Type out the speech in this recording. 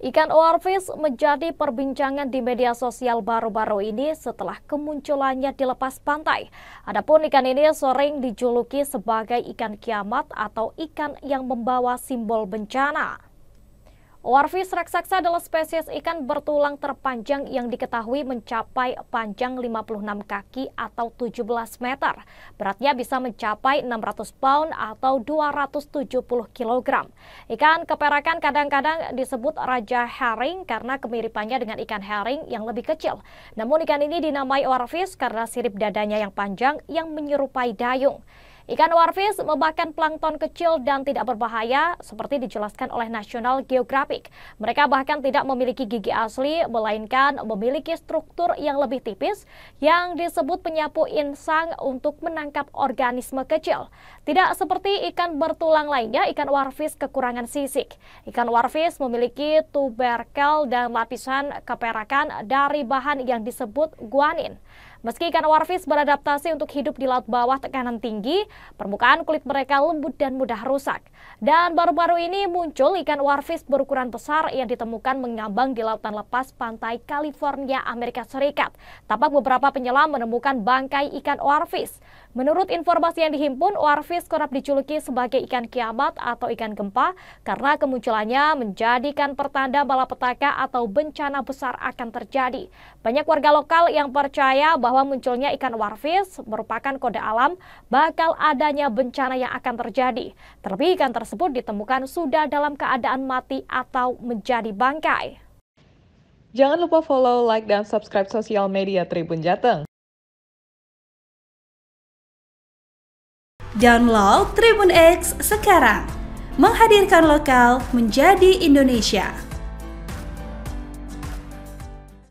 Ikan oarfish menjadi perbincangan di media sosial baru-baru ini setelah kemunculannya di lepas pantai. Adapun ikan ini sering dijuluki sebagai ikan kiamat atau ikan yang membawa simbol bencana. Warvis raksasa adalah spesies ikan bertulang terpanjang yang diketahui mencapai panjang 56 kaki atau 17 meter. Beratnya bisa mencapai 600 pound atau 270 kg. Ikan keperakan kadang-kadang disebut raja herring karena kemiripannya dengan ikan herring yang lebih kecil. Namun ikan ini dinamai warfish karena sirip dadanya yang panjang yang menyerupai dayung. Ikan warfish memakan plankton kecil dan tidak berbahaya seperti dijelaskan oleh National Geographic. Mereka bahkan tidak memiliki gigi asli, melainkan memiliki struktur yang lebih tipis yang disebut penyapu insang untuk menangkap organisme kecil. Tidak seperti ikan bertulang lainnya, ikan warfish kekurangan sisik. Ikan warfish memiliki tuberkel dan lapisan keperakan dari bahan yang disebut guanin. Meski ikan warfish beradaptasi untuk hidup di laut bawah tekanan tinggi, Permukaan kulit mereka lembut dan mudah rusak. Dan baru-baru ini muncul ikan warfish berukuran besar yang ditemukan mengambang di lautan lepas pantai California, Amerika Serikat. Tampak beberapa penyelam menemukan bangkai ikan warfish. Menurut informasi yang dihimpun, warfish kerap dijuluki sebagai ikan kiamat atau ikan gempa karena kemunculannya menjadikan pertanda malapetaka atau bencana besar akan terjadi. Banyak warga lokal yang percaya bahwa munculnya ikan warfish merupakan kode alam bakal ada adanya bencana yang akan terjadi. Terlebih ikan tersebut ditemukan sudah dalam keadaan mati atau menjadi bangkai. Jangan lupa follow, like, dan subscribe sosial media Tribun Jateng. Download Tribun X sekarang. Menghadirkan lokal menjadi Indonesia.